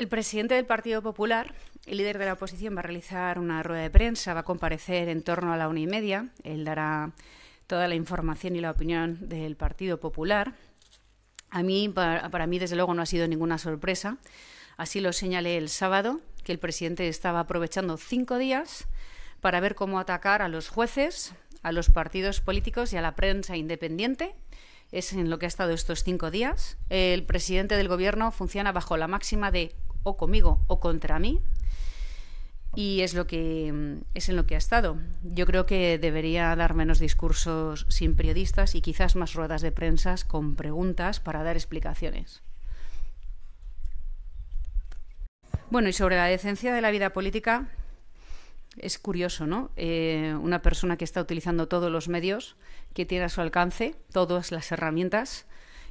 El presidente del Partido Popular, el líder de la oposición, va a realizar una rueda de prensa, va a comparecer en torno a la una y media. Él dará toda la información y la opinión del Partido Popular. A mí, para, para mí, desde luego, no ha sido ninguna sorpresa. Así lo señalé el sábado, que el presidente estaba aprovechando cinco días para ver cómo atacar a los jueces, a los partidos políticos y a la prensa independiente. Es en lo que ha estado estos cinco días. El presidente del Gobierno funciona bajo la máxima de o conmigo o contra mí. Y es, lo que, es en lo que ha estado. Yo creo que debería dar menos discursos sin periodistas y quizás más ruedas de prensa con preguntas para dar explicaciones. Bueno, y sobre la decencia de la vida política, es curioso, ¿no? Eh, una persona que está utilizando todos los medios que tiene a su alcance, todas las herramientas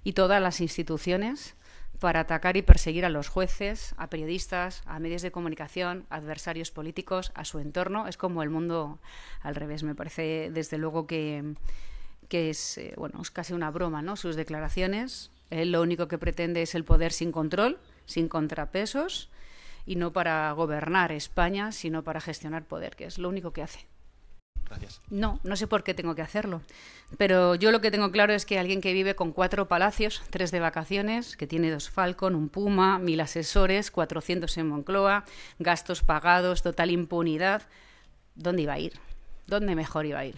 y todas las instituciones, para atacar y perseguir a los jueces, a periodistas, a medios de comunicación, a adversarios políticos, a su entorno. Es como el mundo al revés. Me parece, desde luego, que, es, eh, bueno, es casi una broma ¿no? sus declaraciones. Él lo único que pretende es el poder sin control, sin contrapesos, y no para gobernar España, sino para gestionar poder, que es lo único que hace. No, no sé por qué tengo que hacerlo. Pero yo lo que tengo claro es que alguien que vive con cuatro palacios, tres de vacaciones, que tiene dos Falcon, un Puma, mil asesores, 400 en Moncloa, gastos pagados, total impunidad, ¿dónde iba a ir? ¿Dónde mejor iba a ir?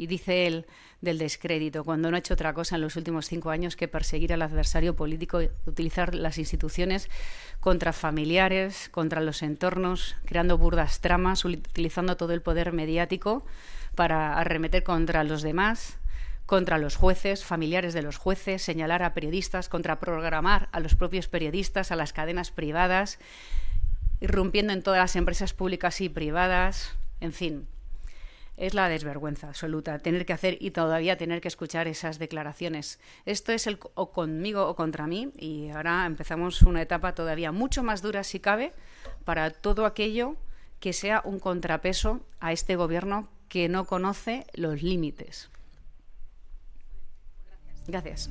Y dice él del descrédito, cuando no ha hecho otra cosa en los últimos cinco años que perseguir al adversario político, utilizar las instituciones contra familiares, contra los entornos, creando burdas tramas, utilizando todo el poder mediático para arremeter contra los demás, contra los jueces, familiares de los jueces, señalar a periodistas, contraprogramar a los propios periodistas, a las cadenas privadas, irrumpiendo en todas las empresas públicas y privadas, en fin, es la desvergüenza absoluta, tener que hacer y todavía tener que escuchar esas declaraciones. Esto es el o conmigo o contra mí y ahora empezamos una etapa todavía mucho más dura si cabe para todo aquello que sea un contrapeso a este gobierno que no conoce los límites. Gracias.